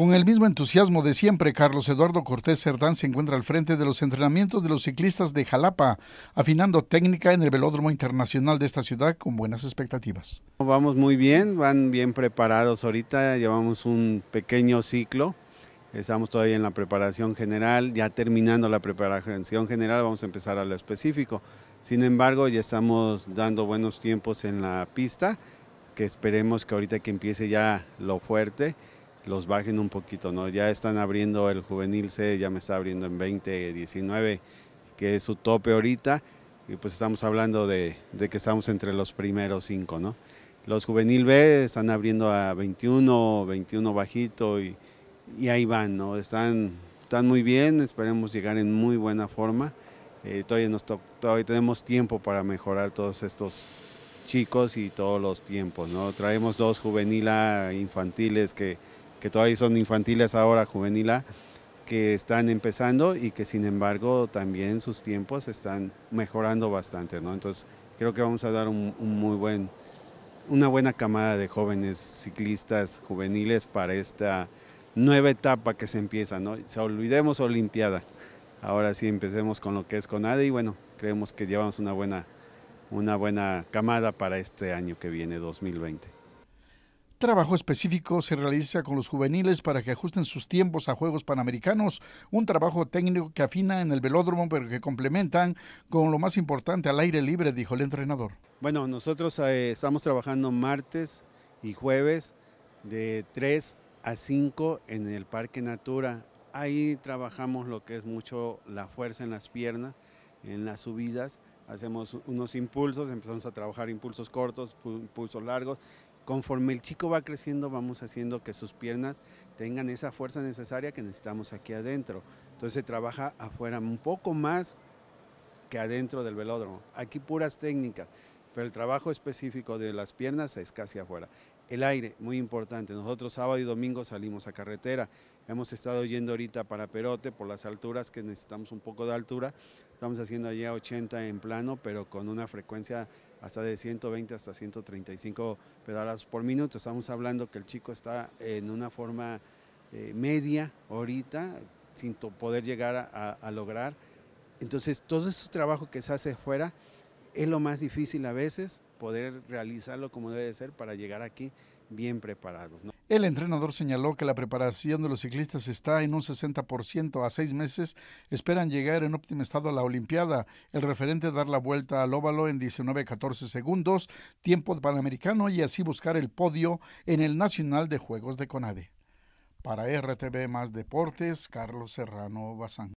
Con el mismo entusiasmo de siempre, Carlos Eduardo Cortés Cerdán se encuentra al frente de los entrenamientos de los ciclistas de Jalapa, afinando técnica en el velódromo internacional de esta ciudad con buenas expectativas. Vamos muy bien, van bien preparados ahorita, llevamos un pequeño ciclo, estamos todavía en la preparación general, ya terminando la preparación general vamos a empezar a lo específico. Sin embargo, ya estamos dando buenos tiempos en la pista, que esperemos que ahorita que empiece ya lo fuerte, los bajen un poquito, ¿no? Ya están abriendo el juvenil C, ya me está abriendo en 20, 19, que es su tope ahorita, y pues estamos hablando de, que estamos entre los primeros cinco, ¿no? Los juvenil B están abriendo a 21, 21 bajito y, ahí van, ¿no? Están, están muy bien, esperemos llegar en muy buena forma. Eh, todavía, nos todavía tenemos tiempo para mejorar todos estos chicos y todos los tiempos, ¿no? Traemos dos juvenil A infantiles que que todavía son infantiles ahora, juvenil que están empezando y que sin embargo también sus tiempos están mejorando bastante, ¿no? Entonces creo que vamos a dar un, muy buen, una buena camada de jóvenes ciclistas juveniles para esta nueva etapa que se empieza, ¿no? Se olvidemos Olimpiada. Ahora sí empecemos con lo que es CONADE y bueno, creemos que llevamos una buena, una buena camada para este año que viene, 2020 trabajo específico se realiza con los juveniles para que ajusten sus tiempos a Juegos Panamericanos, un trabajo técnico que afina en el velódromo pero que complementan con lo más importante al aire libre, dijo el entrenador. Bueno, nosotros eh, estamos trabajando martes y jueves de 3 a 5 en el Parque Natura. Ahí trabajamos lo que es mucho la fuerza en las piernas, en las subidas, hacemos unos impulsos, empezamos a trabajar impulsos cortos, impulsos largos Conforme el chico va creciendo, vamos haciendo que sus piernas tengan esa fuerza necesaria que necesitamos aquí adentro. Entonces se trabaja afuera un poco más que adentro del velódromo. Aquí puras técnicas, pero el trabajo específico de las piernas es casi afuera. El aire, muy importante. Nosotros sábado y domingo salimos a carretera. Hemos estado yendo ahorita para Perote por las alturas, que necesitamos un poco de altura. Estamos haciendo allá 80 en plano, pero con una frecuencia hasta de 120 hasta 135 pedalazos por minuto. Estamos hablando que el chico está en una forma eh, media ahorita, sin poder llegar a lograr. Entonces, todo ese trabajo que se hace fuera es lo más difícil a veces poder realizarlo como debe de ser para llegar aquí bien preparados. El entrenador señaló que la preparación de los ciclistas está en un 60%. A seis meses esperan llegar en óptimo estado a la Olimpiada. El referente dar la vuelta al óvalo en 19-14 segundos, tiempo panamericano y así buscar el podio en el Nacional de Juegos de CONADE. Para RTV Más Deportes, Carlos Serrano Bazán.